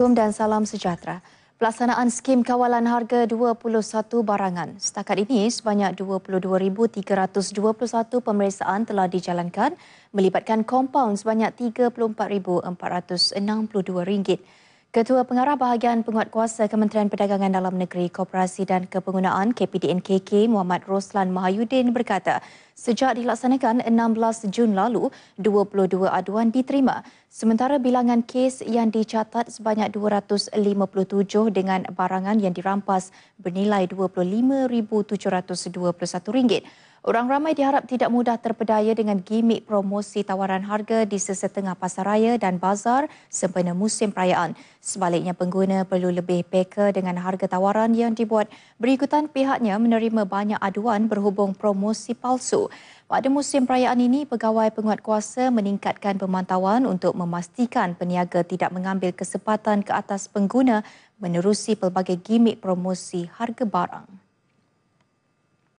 Assalamualaikum dan salam sejahtera. Pelaksanaan skim kawalan harga 21 barangan. Setakat ini, sebanyak 22,321 pemeriksaan telah dijalankan melibatkan kompaun sebanyak RM34,462. Ketua Pengarah Bahagian Penguatkuasa Kementerian Perdagangan Dalam Negeri, Koperasi dan Kepenggunaan KPDNKK Muhammad Roslan Mahayudin berkata, Sejak dilaksanakan 16 Jun lalu, 22 aduan diterima. Sementara bilangan kes yang dicatat sebanyak 257 dengan barangan yang dirampas bernilai RM25,721. Orang ramai diharap tidak mudah terpedaya dengan gimmick promosi tawaran harga di sesetengah pasaraya dan bazar sempena musim perayaan. Sebaliknya pengguna perlu lebih peka dengan harga tawaran yang dibuat. Berikutan pihaknya menerima banyak aduan berhubung promosi palsu. Pada musim perayaan ini, pegawai penguat kuasa meningkatkan pemantauan untuk memastikan peniaga tidak mengambil kesempatan ke atas pengguna menerusi pelbagai gimmick promosi harga barang.